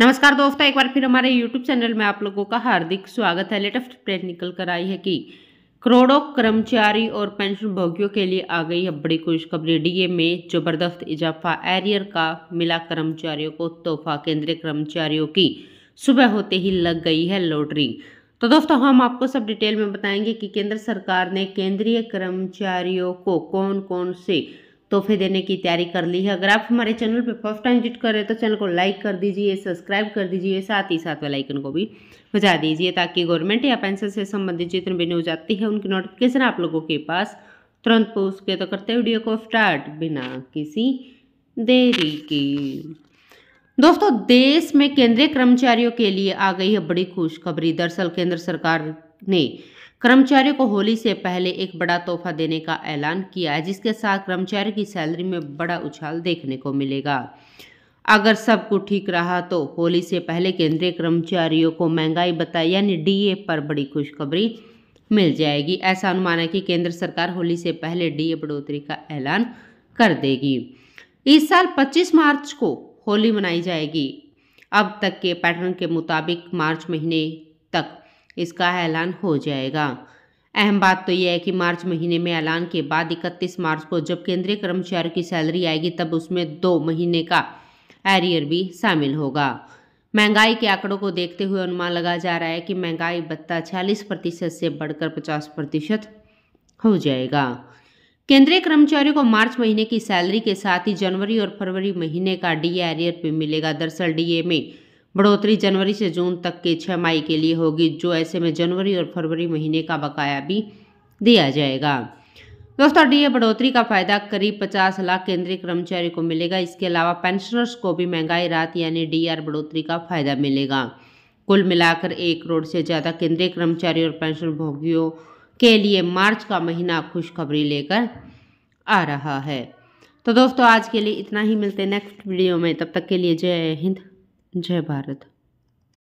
नमस्कार दोस्तों एक बार फिर हमारे यूट्यूब चैनल में आप लोगों का हार्दिक स्वागत है लेटेस्ट अपडेट निकल कर आई है कि करोड़ों कर्मचारी और पेंशन भोगियों के लिए आ गई है बड़ी खुशखबरी डीए में जबरदस्त इजाफा एरियर का मिला कर्मचारियों को तोहफा केंद्रीय कर्मचारियों की सुबह होते ही लग गई है लॉटरी तो दोस्तों हम आपको सब डिटेल में बताएंगे कि केंद्र सरकार ने केंद्रीय कर्मचारियों को कौन कौन से तोहफे देने की तैयारी कर ली है अगर आप हमारे चैनल पर फर्स्ट टाइम विजिट कर रहे हैं तो चैनल को लाइक कर दीजिए सब्सक्राइब कर दीजिए साथ ही साथ वेलाइकन को भी बजा दीजिए ताकि गवर्नमेंट या पेंशन से संबंधित जितने भी न्यूज आती है उनकी नोटिफिकेशन आप लोगों के पास तुरंत पहुँच के तो करते वीडियो को स्टार्ट बिना किसी देरी की दोस्तों देश में केंद्रीय कर्मचारियों के लिए आ गई है बड़ी खुशखबरी दरअसल केंद्र सरकार ने कर्मचारियों को होली से पहले एक बड़ा तोहफा देने का ऐलान किया है जिसके साथ कर्मचारी की सैलरी में बड़ा उछाल देखने को मिलेगा अगर सब कुछ ठीक रहा तो होली से पहले केंद्रीय कर्मचारियों को महंगाई बताई यानी डीए पर बड़ी खुशखबरी मिल जाएगी ऐसा अनुमान है कि केंद्र सरकार होली से पहले डीए बढ़ोतरी का ऐलान कर देगी इस साल 25 मार्च को होली मनाई जाएगी अब तक के पैटर्न के मुताबिक मार्च महीने तक इसका ऐलान हो जाएगा अहम बात तो यह है कि मार्च महीने में ऐलान के बाद 31 मार्च को जब केंद्रीय कर्मचारियों की सैलरी आएगी तब उसमें दो महीने का एरियर भी शामिल होगा महंगाई के आंकड़ों को देखते हुए अनुमान लगा जा रहा है कि महंगाई भत्ता छियालीस प्रतिशत से बढ़कर पचास प्रतिशत हो जाएगा केंद्रीय कर्मचारियों को मार्च महीने की सैलरी के साथ ही जनवरी और फरवरी महीने का डी एरियर भी मिलेगा दरअसल डी में बढ़ोतरी जनवरी से जून तक के छः मई के लिए होगी जो ऐसे में जनवरी और फरवरी महीने का बकाया भी दिया जाएगा दोस्तों डीए बढ़ोतरी का फायदा करीब 50 लाख केंद्रीय कर्मचारी को मिलेगा इसके अलावा पेंशनर्स को भी महंगाई रात यानी डीआर बढ़ोतरी का फायदा मिलेगा कुल मिलाकर एक करोड़ से ज़्यादा केंद्रीय कर्मचारी और पेंशनभोगियों के लिए मार्च का महीना खुशखबरी लेकर आ रहा है तो दोस्तों आज के लिए इतना ही मिलते हैं नेक्स्ट वीडियो में तब तक के लिए जय हिंद જય ભારત